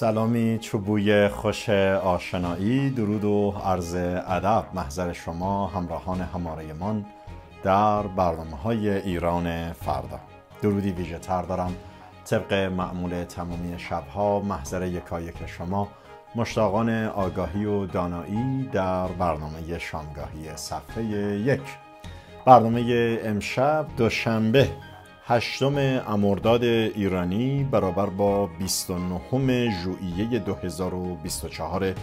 سلامی چوبوی خوش آشنایی درود و عرض ادب محضر شما همراهان همارهمان در برنامه های ایران فردا درودی ویژه تر دارم طبق معمول تمامی شبها محضر یکایک شما مشتاقان آگاهی و دانایی در برنامه شامگاهی صفحه یک برنامه امشب دوشنبه هشتم امرداد ایرانی برابر با 29 ژوئیه 2024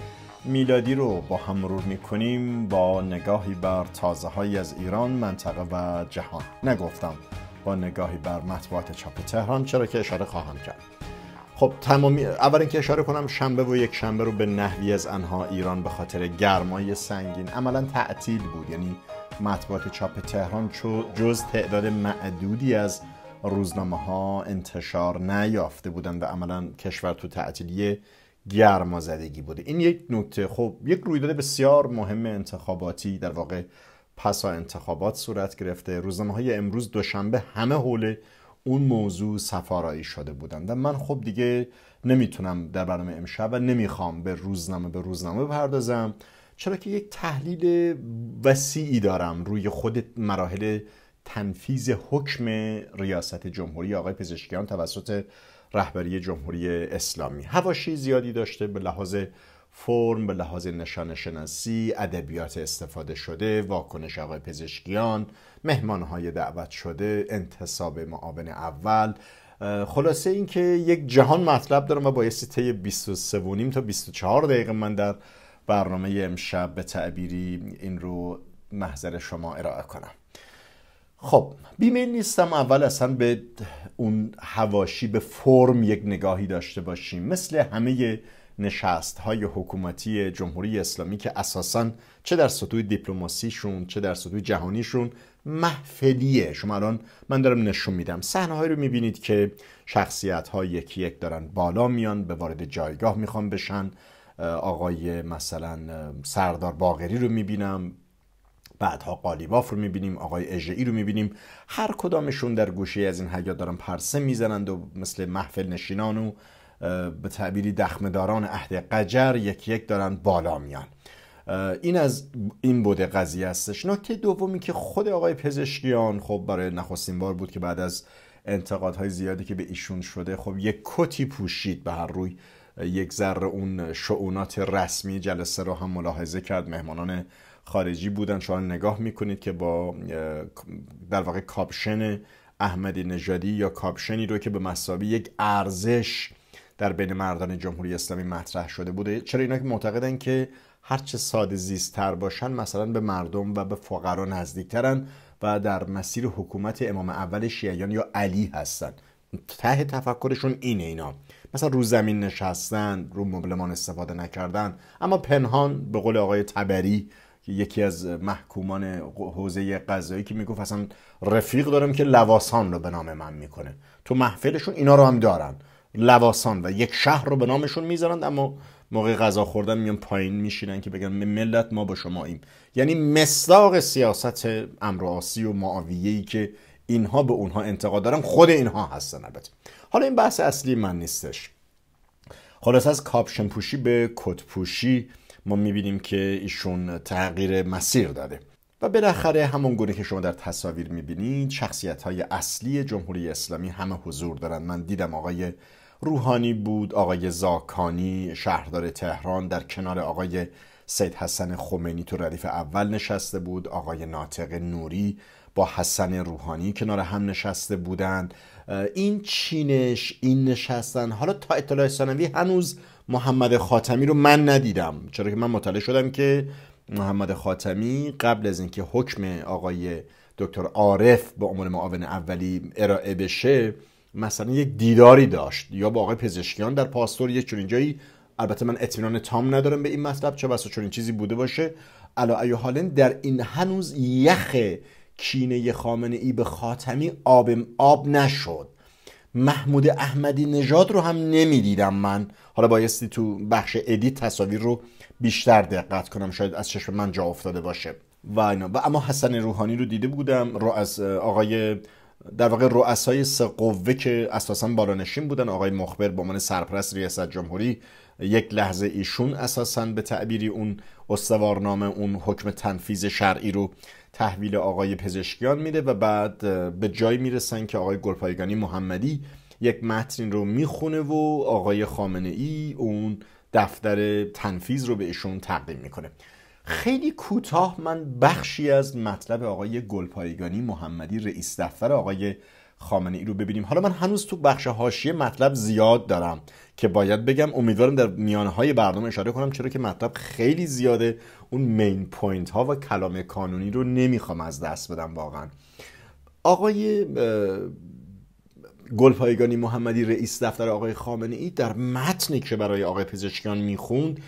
میلادی رو با هم مرور میکنیم با نگاهی بر تازه از ایران منطقه و جهان نگفتم با نگاهی بر مطبوعات چاپ تهران چرا که اشاره خواهم کرد خب تمامی اول اینکه اشاره کنم شنبه و یک شنبه رو به نحوی از آنها ایران به خاطر گرمای سنگین عملا تعطیل بود یعنی مطبوعات چاپ تهران جز تعداد معدودی از روزنامه ها انتشار نیافته بودن و عملا کشور تو تعطیلی گرما زدگی بوده این یک نکته خب یک رویداد بسیار مهم انتخاباتی در واقع پسا انتخابات صورت گرفته روزنامه های امروز دوشنبه همه حول اون موضوع سفارایی شده بودند و من خب دیگه نمیتونم در برنامه امشب و نمیخوام به روزنامه به روزنامه بپردازم چرا که یک تحلیل وسیعی دارم روی خود مراحل تنفیز حکم ریاست جمهوری آقای پزشکیان توسط رهبری جمهوری اسلامی هواشی زیادی داشته به لحاظ فرم به لحاظ نشان شناسی ادبیات استفاده شده واکنش آقای پزشکیان مهمانهای دعوت شده انتصاب معاون اول خلاصه اینکه یک جهان مطلب دارم و بایستی طی 23 و نیم تا 24 دقیقه من در برنامه امشب به تعبیری این رو محضر شما ارائه کنم خب بیمیل نیستم اول اصلا به اون هواشی به فرم یک نگاهی داشته باشیم مثل همه نشست های حکومتی جمهوری اسلامی که اساسا چه در سطوح دیپلوماسیشون چه در سطوح جهانیشون محفلیه شما الان من دارم نشون میدم صحنه رو میبینید که شخصیت ها یکی یک دارن بالا میان به وارد جایگاه میخوان بشن آقای مثلا سردار باغری رو میبینم بعدها قالیباف رو میبینیم آقای اجرعی رو میبینیم هر کدامشون در گوشه از این حیات دارن پرسه میزنند و مثل محفل نشینان و به تعبیری دخمداران عهد قجر یکی یک دارن بالا میان این از این بوده قضیه هستش نکته دومی که خود آقای پزشکیان خب برای نخستین بار بود که بعد از انتقادهای زیادی که به ایشون شده خب یک کتی پوشید به هر روی یک ذره اون شعونات رسمی جلسه رو هم ملاحظه کرد مهمانان خارجی بودن شما نگاه میکنید که با در واقع کاپشن احمدی نژادی یا کاپشنی رو که به مسابی یک ارزش در بین مردان جمهوری اسلامی مطرح شده بوده چرا اینا که معتقدن که هرچه ساده زیستتر باشن مثلا به مردم و به فقرا نزدیکترن و در مسیر حکومت امام اول شیعیان یا علی هستن ته تفکرشون اینه اینا مثلا رو زمین نشستن رو مبلمان استفاده نکردن اما پنهان به قول آقای تبری یکی از محکومان حوزه قضایی که میگفت اصلا رفیق دارم که لواسان رو به نام من میکنه تو محفلشون اینا رو هم دارن لواسان و یک شهر رو به نامشون میذارند اما موقع غذا خوردن میان پایین میشینن که بگن ملت ما با شما ایم یعنی مصداق سیاست امر و معاویه ای که اینها به اونها انتقاد دارن خود اینها هستن البته حالا این بحث اصلی من نیستش خلاص از کاپشن پوشی به کت پوشی ما میبینیم که ایشون تغییر مسیر داده و بالاخره همون گونه که شما در تصاویر میبینید شخصیت های اصلی جمهوری اسلامی همه حضور دارن من دیدم آقای روحانی بود آقای زاکانی شهردار تهران در کنار آقای سید حسن خمینی تو ردیف اول نشسته بود آقای ناطق نوری با حسن روحانی کنار هم نشسته بودند این چینش این نشستن حالا تا اطلاع ثانوی هنوز محمد خاتمی رو من ندیدم چرا که من مطالعه شدم که محمد خاتمی قبل از اینکه حکم آقای دکتر عارف به عنوان معاون اولی ارائه بشه مثلا یک دیداری داشت یا با آقای پزشکیان در پاستور یک چنین جایی البته من اطمینان تام ندارم به این مطلب چه بسا چنین چیزی بوده باشه علا ایو در این هنوز یخه. کینه خامنه ای به خاتمی آب آب نشد محمود احمدی نژاد رو هم نمیدیدم من حالا بایستی تو بخش ادیت تصاویر رو بیشتر دقت کنم شاید از چشم من جا افتاده باشه و اینا و اما حسن روحانی رو دیده بودم رو از آقای در واقع رؤسای سه قوه که اساسا بالانشین بودن آقای مخبر به عنوان سرپرست ریاست جمهوری یک لحظه ایشون اساسا به تعبیری اون استوارنامه اون حکم تنفیز شرعی رو تحویل آقای پزشکیان میده و بعد به جای میرسن که آقای گلپایگانی محمدی یک متن رو میخونه و آقای خامنه ای اون دفتر تنفیز رو به ایشون تقدیم میکنه خیلی کوتاه من بخشی از مطلب آقای گلپایگانی محمدی رئیس دفتر آقای خامنه ای رو ببینیم حالا من هنوز تو بخش هاشیه مطلب زیاد دارم که باید بگم امیدوارم در های برنامه اشاره کنم چرا که مطلب خیلی زیاده اون مین پوینت ها و کلام کانونی رو نمیخوام از دست بدم واقعا آقای گلپایگانی محمدی رئیس دفتر آقای خامنه ای در متنی که برای آقای پزشکیان میخوند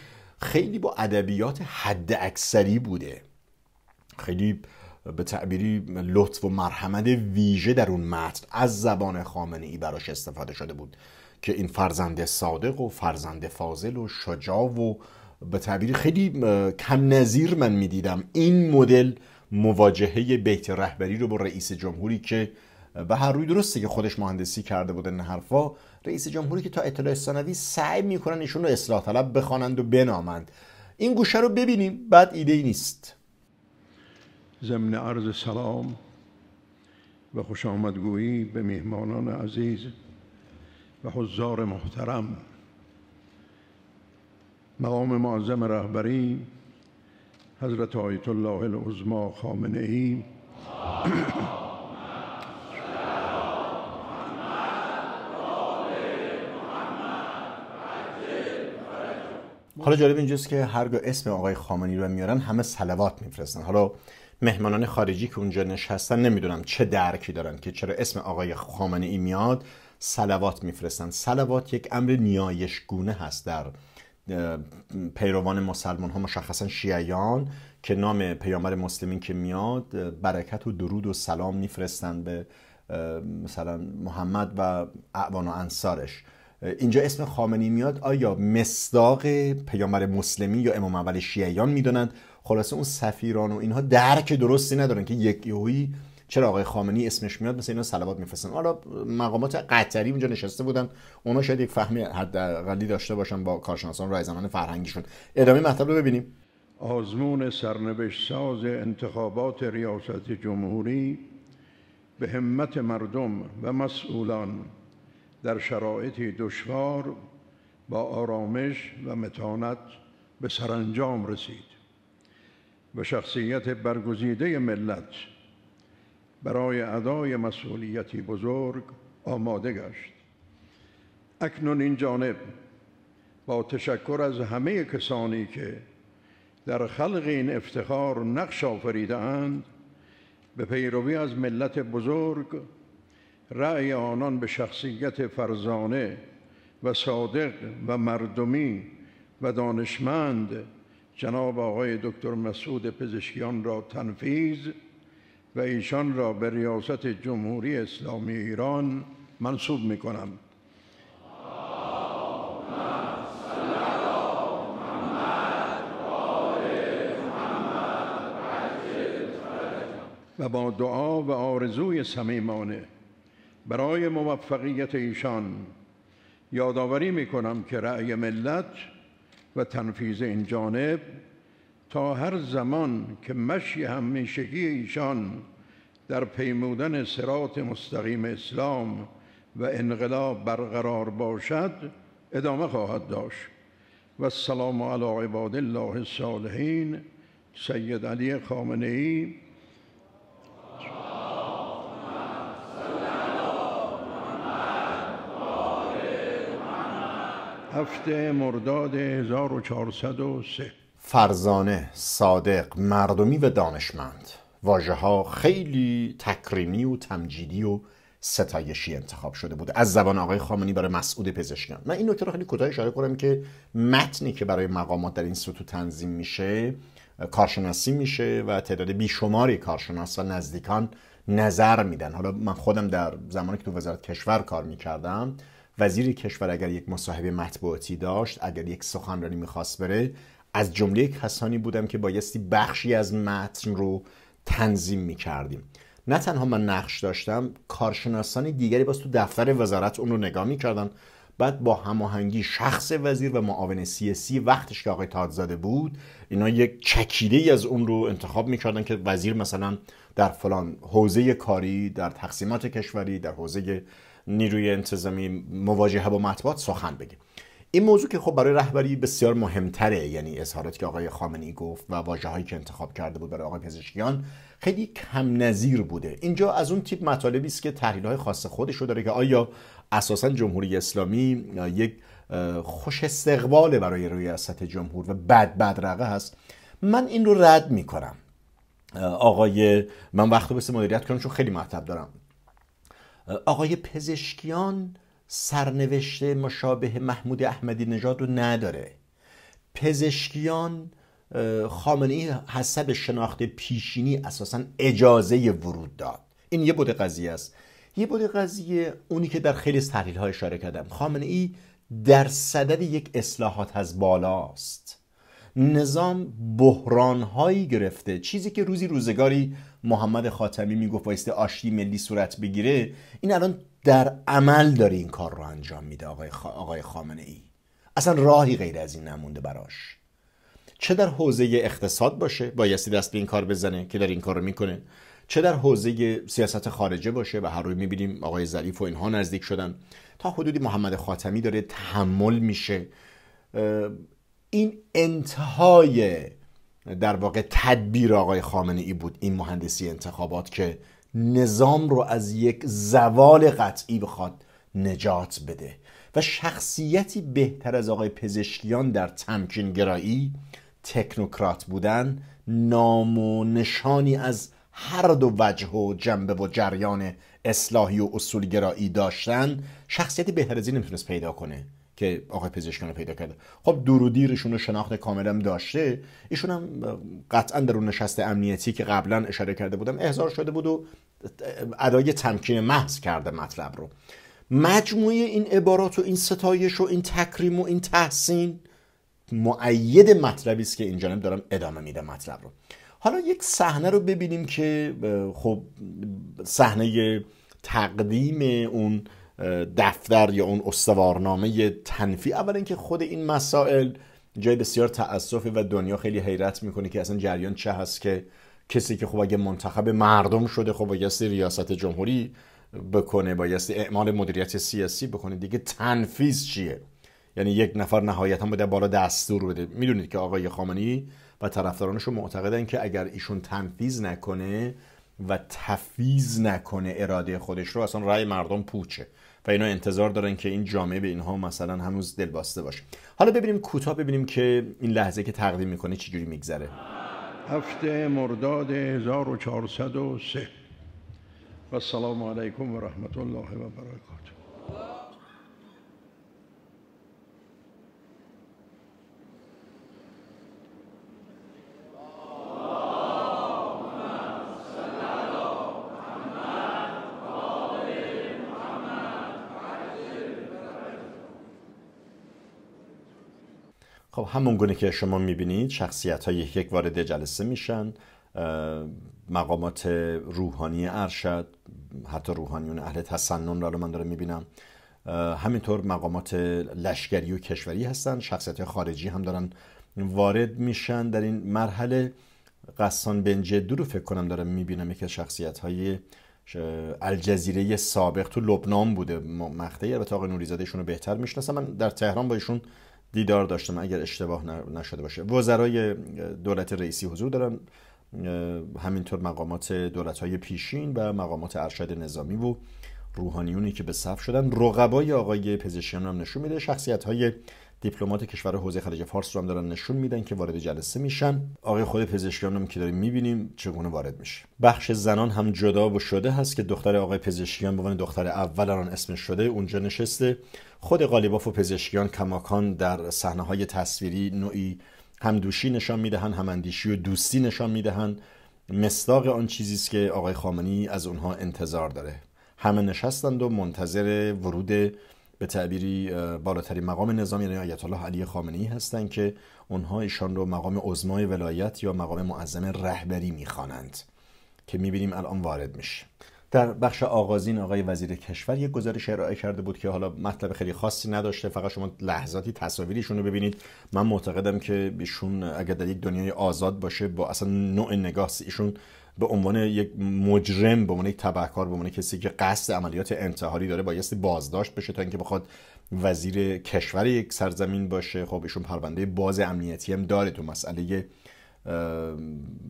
خیلی با ادبیات حد اکثری بوده خیلی به تعبیری لطف و مرحمت ویژه در اون متن از زبان خامنه ای براش استفاده شده بود که این فرزند صادق و فرزند فاضل و شجاع و به تعبیری خیلی کم نظیر من میدیدم این مدل مواجهه بیت رهبری رو با رئیس جمهوری که به هر روی درسته که خودش مهندسی کرده بود این حرفا رئیس جمهوری که تا اطلاع ثانوی سعی میکنن ایشون رو اصلاح طلب بخوانند و بنامند این گوشه رو ببینیم بعد ایده ای نیست ضمن عرض سلام و خوش آمدگویی به مهمانان عزیز و حضار محترم مقام معظم رهبری حضرت آیت الله العظما خامنه ای حالا جالب اینجاست که هرگاه اسم آقای خامنی رو میارن همه سلوات میفرستن حالا مهمانان خارجی که اونجا نشستن نمیدونم چه درکی دارن که چرا اسم آقای خامنه ای میاد سلوات میفرستن سلوات یک امر نیایشگونه هست در پیروان مسلمان ها مشخصا شیعیان که نام پیامبر مسلمین که میاد برکت و درود و سلام میفرستن به مثلا محمد و اعوان و انصارش اینجا اسم خامنی میاد آیا مصداق پیامبر مسلمی یا امام اول شیعیان میدونند خلاصه اون سفیران و اینها درک درستی ندارن که یک یهویی چرا آقای خامنی اسمش میاد مثل اینا صلوات میفرستن حالا مقامات قطری اونجا نشسته بودن اونا شاید یک فهم حداقلی داشته باشن با کارشناسان رای زمان فرهنگیشون ادامه مطلب رو ببینیم آزمون سرنوشت ساز انتخابات ریاست جمهوری به همت مردم و مسئولان در شرایطی دشوار با آرامش و متانت به سرانجام رسید و شخصیت برگزیده ملت برای ادای مسئولیتی بزرگ آماده گشت اکنون این جانب با تشکر از همه کسانی که در خلق این افتخار نقش اند به پیروی از ملت بزرگ رأی آنان به شخصیت فرزانه و صادق و مردمی و دانشمند جناب آقای دکتر مسعود پزشکیان را تنفیز و ایشان را به ریاست جمهوری اسلامی ایران منصوب می کنم. و با دعا و آرزوی صمیمانه برای موفقیت ایشان یادآوری میکنم که رأی ملت و تنفیز این جانب تا هر زمان که مشی همیشگی ایشان در پیمودن سرات مستقیم اسلام و انقلاب برقرار باشد ادامه خواهد داشت و السلام علی عباد الله الصالحین سید علی خامنه ای هفته مرداد 1403 فرزانه، صادق، مردمی و دانشمند واجه ها خیلی تکریمی و تمجیدی و ستایشی انتخاب شده بود از زبان آقای خامنی برای مسعود پزشکیان من این نکته رو خیلی کوتاه اشاره کنم که متنی که برای مقامات در این ستو تنظیم میشه کارشناسی میشه و تعداد بیشماری کارشناس و نزدیکان نظر میدن حالا من خودم در زمانی که تو وزارت کشور کار میکردم وزیر کشور اگر یک مصاحبه مطبوعاتی داشت اگر یک سخنرانی میخواست بره از جمله کسانی بودم که بایستی بخشی از متن رو تنظیم میکردیم نه تنها من نقش داشتم کارشناسان دیگری باز تو دفتر وزارت اون رو نگاه میکردن بعد با هماهنگی شخص وزیر و معاون سیاسی وقتش که آقای تادزاده بود اینا یک چکیده ای از اون رو انتخاب میکردن که وزیر مثلا در فلان حوزه کاری در تقسیمات کشوری در حوزه نیروی انتظامی مواجهه با مطبوعات سخن بگه این موضوع که خب برای رهبری بسیار مهمتره یعنی اظهاراتی که آقای خامنی گفت و هایی که انتخاب کرده بود برای آقای پزشکیان خیلی کم نظیر بوده اینجا از اون تیپ مطالبی است که های خاص خودش رو داره که آیا اساسا جمهوری اسلامی یک خوش استقبال برای ریاست جمهور و بد بدرقه هست من این رو رد میکنم آقای من وقت به مدیریت کنم چون خیلی مطلب دارم آقای پزشکیان سرنوشت مشابه محمود احمدی نژاد رو نداره پزشکیان خامنه ای حسب شناخت پیشینی اساسا اجازه ورود داد این یه بود قضیه است یه بود قضیه اونی که در خیلی از تحلیل ها اشاره کردم خامنه ای در صدد یک اصلاحات از بالاست نظام هایی گرفته چیزی که روزی روزگاری محمد خاتمی میگفت بایسته آشتی ملی صورت بگیره این الان در عمل داره این کار رو انجام میده آقای, خ... آقای خامنه ای اصلا راهی غیر از این نمونده براش چه در حوزه اقتصاد باشه بایستی دست به این کار بزنه که داره این کار رو میکنه چه در حوزه سیاست خارجه باشه و هر روی میبینیم آقای ظریف و اینها نزدیک شدن تا حدودی محمد خاتمی داره تحمل میشه این انتهای در واقع تدبیر آقای خامنه ای بود این مهندسی انتخابات که نظام رو از یک زوال قطعی بخواد نجات بده و شخصیتی بهتر از آقای پزشکیان در تمکین گرایی تکنوکرات بودن نام و نشانی از هر دو وجه و جنبه و جریان اصلاحی و اصولگرایی داشتن شخصیتی بهتر از این نمیتونست پیدا کنه که آقای پزشکان رو پیدا کرده خب دور و رو شناخت کاملا داشته ایشون هم قطعا در اون نشست امنیتی که قبلا اشاره کرده بودم احضار شده بود و ادای تمکین محض کرده مطلب رو مجموعه این عبارات و این ستایش و این تکریم و این تحسین معید مطلبی است که این جانب دارم ادامه میده مطلب رو حالا یک صحنه رو ببینیم که خب صحنه تقدیم اون دفتر یا اون استوارنامه تنفی اول اینکه خود این مسائل جای بسیار تأسفه و دنیا خیلی حیرت میکنه که اصلا جریان چه هست که کسی که خب اگه منتخب مردم شده خب بایستی ریاست جمهوری بکنه بایستی اعمال مدیریت سیاسی بکنه دیگه تنفیز چیه یعنی یک نفر نهایتا بوده بالا دستور بده میدونید که آقای خامنی و طرفدارانش رو معتقدن که اگر ایشون تنفیز نکنه و تفیز نکنه اراده خودش رو اصلا رأی مردم پوچه و اینا انتظار دارن که این جامعه به اینها مثلا هنوز دلباسته باشه حالا ببینیم کوتاه ببینیم که این لحظه که تقدیم میکنه چجوری میگذره هفته مرداد 1403 و السلام علیکم و رحمت الله و برکاته خب همون گونه که شما میبینید شخصیت های یک وارد جلسه میشن مقامات روحانی ارشد حتی روحانیون اهل تسنن رو من دارم میبینم همینطور مقامات لشکری و کشوری هستن شخصیت خارجی هم دارن وارد میشن در این مرحله قسان بنجدو رو فکر کنم دارم میبینم که شخصیت های الجزیره سابق تو لبنان بوده مقطعی البته آقای نوریزاده رو بهتر میشناسم من در تهران با ایشون دیدار داشتم اگر اشتباه نشده باشه وزرای دولت رئیسی حضور دارن همینطور مقامات دولت های پیشین و مقامات ارشد نظامی و روحانیونی که به صف شدن رقبای آقای پزشکیان هم نشون میده شخصیت های دیپلمات کشور حوزه خلیج فارس رو هم دارن نشون میدن که وارد جلسه میشن آقای خود پزشکیان هم که داریم میبینیم چگونه وارد میشه بخش زنان هم جدا و شده هست که دختر آقای پزشکیان به عنوان دختر اول الان اسمش شده اونجا نشسته خود قالیباف و پزشکیان کماکان در صحنه های تصویری نوعی همدوشی نشان میدهند هماندیشی و دوستی نشان میدهند مصداق آن چیزی است که آقای خامنی از اونها انتظار داره همه نشستند و منتظر ورود به تعبیری بالاترین مقام نظام یعنی آیت الله علی خامنه ای هستند که اونها ایشان رو مقام عزمای ولایت یا مقام معظم رهبری میخوانند که میبینیم الان وارد میشه در بخش آغازین آقای وزیر کشور یک گزارش ارائه کرده بود که حالا مطلب خیلی خاصی نداشته فقط شما لحظاتی تصاویریشون رو ببینید من معتقدم که ایشون اگر در یک دنیای آزاد باشه با اصلا نوع نگاه ایشون به عنوان یک مجرم به عنوان یک تبهکار به عنوان کسی که قصد عملیات انتحاری داره بایستی بازداشت بشه تا اینکه بخواد وزیر کشور یک سرزمین باشه خب ایشون پرونده باز امنیتی هم داره تو مسئله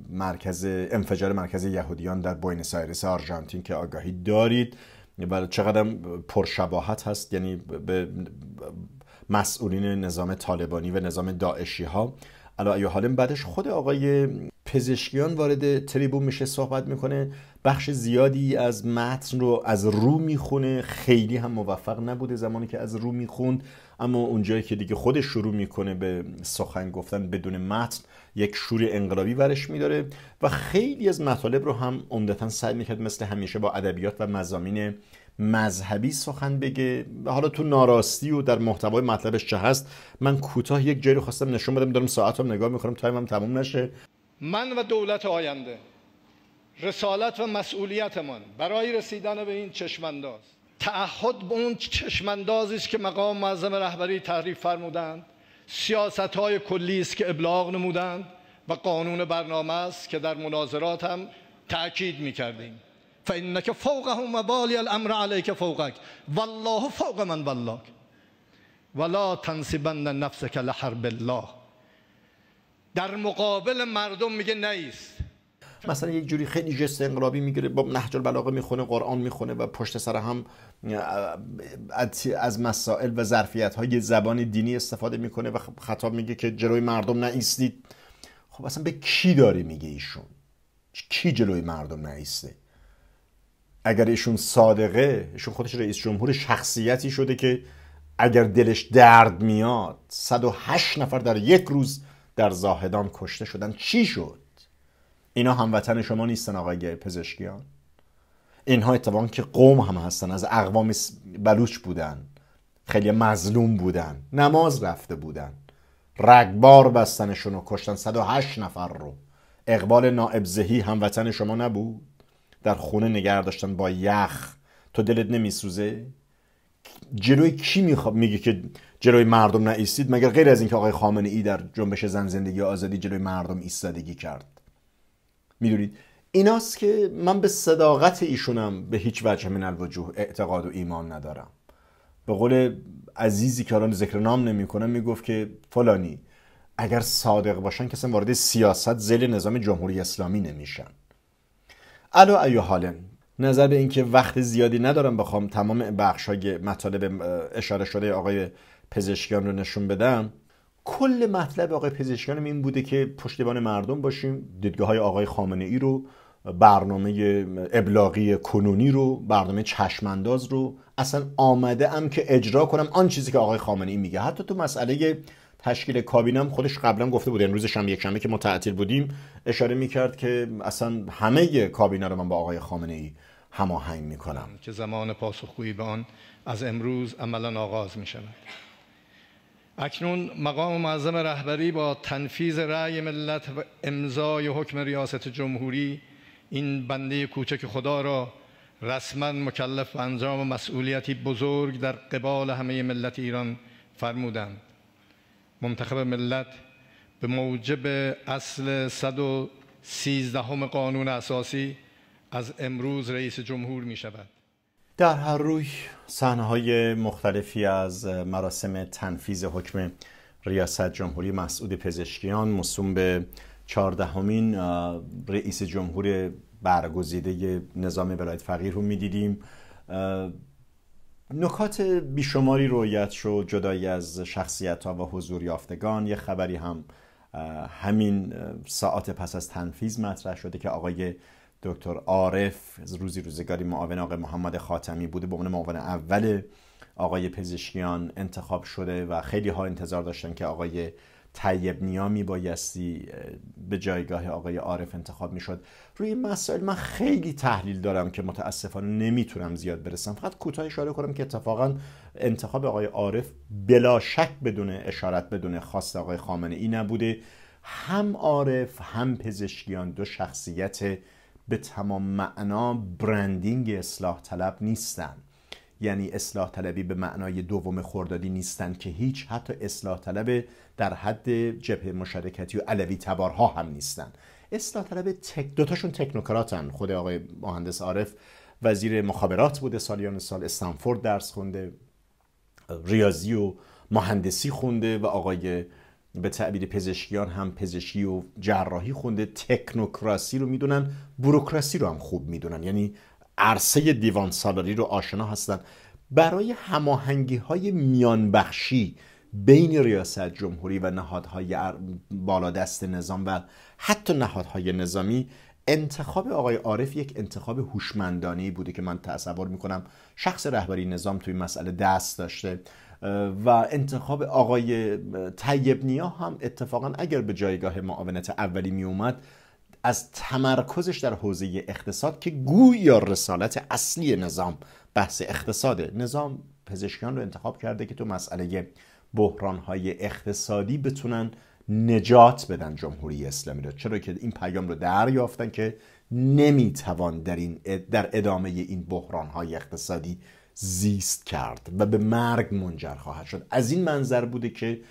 مرکز انفجار مرکز یهودیان در بوینس آیرس آرژانتین که آگاهی دارید و چقدر پرشباهت هست یعنی به مسئولین نظام طالبانی و نظام داعشی ها علایه حالا حالم بعدش خود آقای پزشکیان وارد تریبون میشه صحبت میکنه بخش زیادی از متن رو از رو میخونه خیلی هم موفق نبوده زمانی که از رو میخوند اما اونجایی که دیگه خودش شروع میکنه به سخن گفتن بدون متن یک شور انقلابی ورش میداره و خیلی از مطالب رو هم عمدتا سعی میکرد مثل همیشه با ادبیات و مزامین مذهبی سخن بگه حالا تو ناراستی و در محتوای مطلبش چه هست من کوتاه یک جایی رو خواستم نشون بدم دارم ساعتم نگاه میکنم تایمم تموم نشه من و دولت آینده رسالت و مسئولیتمان برای رسیدن به این چشمانداز تعهد به اون چشماندازی است که مقام معظم رهبری تعریف فرمودند سیاست های کلی است که ابلاغ نمودند و قانون برنامه است که در مناظرات هم تاکید میکردیم فإنك فوقهم و بالی الامر علیک والله فوق من والله ولا تنسبن نفسك لحرب الله در مقابل مردم میگه نیست مثلا یک جوری خیلی جست انقلابی میگیره با نهج البلاغه میخونه قرآن میخونه و پشت سر هم از مسائل و ظرفیت های زبان دینی استفاده میکنه و خطاب میگه که جلوی مردم نایستید خب اصلا به کی داری میگه ایشون کی جلوی مردم نایسته اگر ایشون صادقه ایشون خودش رئیس جمهور شخصیتی شده که اگر دلش درد میاد 108 نفر در یک روز در زاهدان کشته شدن چی شد اینا هموطن شما نیستن آقای پزشکیان اینها اتفاقا که قوم هم هستن از اقوام بلوچ بودن خیلی مظلوم بودن نماز رفته بودن رگبار بستنشون و کشتن 108 نفر رو اقبال نائب زهی هموطن شما نبود در خونه نگه داشتن با یخ تا دلت نمیسوزه جلوی کی میخواد میگه که جلوی مردم نایستید مگر غیر از اینکه آقای خامنه ای در جنبش زن زندگی آزادی جلوی مردم ایستادگی کرد میدونید ایناست که من به صداقت ایشونم به هیچ وجه من الوجوه اعتقاد و ایمان ندارم به قول عزیزی که الان ذکر نام نمیکنم میگفت که فلانی اگر صادق باشن کسی وارد سیاست زل نظام جمهوری اسلامی نمیشن الو ایو حالن نظر به اینکه وقت زیادی ندارم بخوام تمام بخش های مطالب اشاره شده آقای پزشکیان رو نشون بدم کل مطلب آقای پزشکیان این بوده که پشتیبان مردم باشیم دیدگاه های آقای خامنه ای رو برنامه ابلاغی کنونی رو برنامه چشمانداز رو اصلا آمده که اجرا کنم آن چیزی که آقای خامنه ای میگه حتی تو مسئله تشکیل کابینم خودش قبلا گفته بود امروز یعنی شنبه یک شنبه که ما تعطیل بودیم اشاره میکرد که اصلا همه کابینه رو من با آقای خامنه ای هماهنگ میکنم که زمان پاسخگویی به آن از امروز عملا آغاز شود. اکنون مقام معظم رهبری با تنفیذ رأی ملت و امضای حکم ریاست جمهوری این بنده کوچک خدا را رسما مکلف و انجام مسئولیتی بزرگ در قبال همه ملت ایران فرمودند منتخب ملت به موجب اصل 113 همه قانون اساسی از امروز رئیس جمهور می شود در هر روی های مختلفی از مراسم تنفیذ حکم ریاست جمهوری مسعود پزشکیان مصوم به چهاردهمین رئیس جمهور برگزیده نظام ولایت فقیه رو میدیدیم نکات بیشماری رویت شد جدایی از شخصیت ها و حضور یافتگان یه خبری هم همین ساعت پس از تنفیز مطرح شده که آقای دکتر عارف روزی روزگاری معاون آقای محمد خاتمی بوده به عنوان معاون اول آقای پزشکیان انتخاب شده و خیلی ها انتظار داشتن که آقای طیب نیامی بایستی به جایگاه آقای عارف انتخاب میشد روی این مسائل من خیلی تحلیل دارم که متاسفانه نمیتونم زیاد برسم فقط کوتاه اشاره کنم که اتفاقا انتخاب آقای عارف بلا شک بدون اشارت بدون خواست آقای خامنه ای نبوده هم عارف هم پزشکیان دو شخصیت به تمام معنا برندینگ اصلاح طلب نیستند یعنی اصلاح طلبی به معنای دوم خوردادی نیستند که هیچ حتی اصلاح طلب در حد جبهه مشارکتی و علوی تبارها هم نیستند اصلاح طلب تک دوتاشون تکنوکراتن خود آقای مهندس عارف وزیر مخابرات بوده سالیان سال استنفورد درس خونده ریاضی و مهندسی خونده و آقای به تعبیر پزشکیان هم پزشکی و جراحی خونده تکنوکراسی رو میدونن بروکراسی رو هم خوب میدونن یعنی عرصه دیوان سالاری رو آشنا هستن برای هماهنگی های میان بخشی بین ریاست جمهوری و نهادهای بالادست نظام و حتی نهادهای نظامی انتخاب آقای عارف یک انتخاب هوشمندانه بوده که من تصور میکنم شخص رهبری نظام توی مسئله دست داشته و انتخاب آقای طیب نیا هم اتفاقا اگر به جایگاه معاونت اولی می اومد از تمرکزش در حوزه اقتصاد که یا رسالت اصلی نظام بحث اقتصاده نظام پزشکان رو انتخاب کرده که تو مسئله بحرانهای اقتصادی بتونن نجات بدن جمهوری اسلامی رو چرا که این پیام رو دریافتن که نمیتوان در, این در ادامه این بحرانهای اقتصادی زیست کرد و به مرگ منجر خواهد شد از این منظر بوده که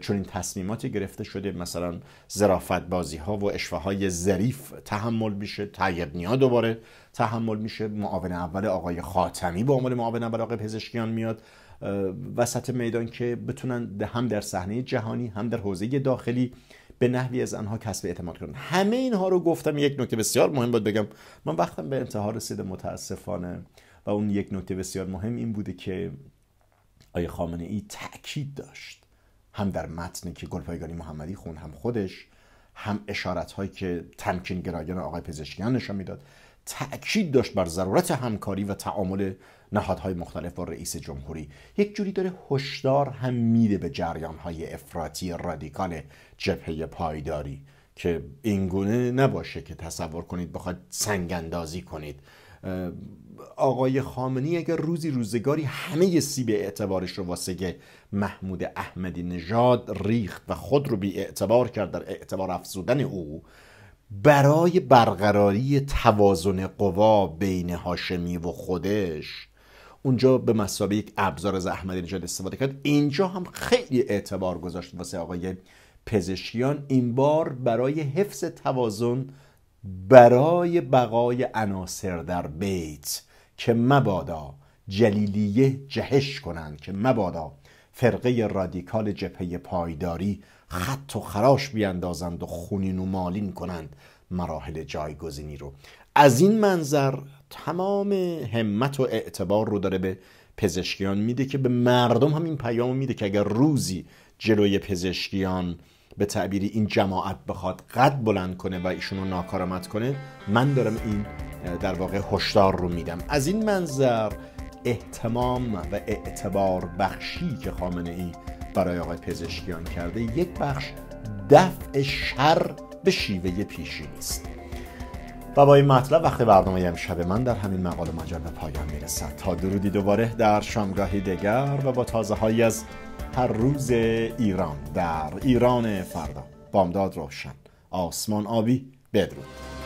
چون این تصمیماتی گرفته شده مثلا زرافت بازی ها و اشفه های ظریف تحمل میشه ها دوباره تحمل میشه معاون اول آقای خاتمی به عنوان معاون اول آقای پزشکیان میاد وسط میدان که بتونن هم در صحنه جهانی هم در حوزه داخلی به نحوی از آنها کسب اعتماد کنن همه اینها رو گفتم یک نکته بسیار مهم بود بگم من وقتم به انتها رسیده متاسفانه و اون یک نکته بسیار مهم این بوده که آیه خامنه ای تاکید داشت هم در متن که گلپایگانی محمدی خون هم خودش هم اشارت هایی که تمکین گرایان آقای پزشکیان نشان میداد تأکید داشت بر ضرورت همکاری و تعامل نهادهای مختلف با رئیس جمهوری یک جوری داره هشدار هم میده به جریان های افراطی رادیکال جبهه پایداری که اینگونه نباشه که تصور کنید بخواد سنگ اندازی کنید آقای خامنی اگر روزی روزگاری همه سیب اعتبارش رو واسه محمود احمدی نژاد ریخت و خود رو بی اعتبار کرد در اعتبار افزودن او برای برقراری توازن قوا بین هاشمی و خودش اونجا به مسابقه یک ابزار از احمدی نژاد استفاده کرد اینجا هم خیلی اعتبار گذاشت واسه آقای پزشکیان این بار برای حفظ توازن برای بقای عناصر در بیت که مبادا جلیلیه جهش کنند که مبادا فرقه رادیکال جبهه پایداری خط و خراش بیاندازند و خونین و مالین کنند مراحل جایگزینی رو از این منظر تمام همت و اعتبار رو داره به پزشکیان میده که به مردم هم این پیام میده که اگر روزی جلوی پزشکیان به تعبیری این جماعت بخواد قد بلند کنه و ایشون رو کنه من دارم این در واقع هشدار رو میدم از این منظر احتمام و اعتبار بخشی که خامنه ای برای آقای پزشکیان کرده یک بخش دفع شر به شیوه پیشی نیست و با این مطلب وقت برنامه امشب من در همین مقال مجال به پایان میرسد تا درودی دوباره در شامگاهی دگر و با تازه هایی از هر روز ایران در ایران فردا بامداد روشن آسمان آبی بدرود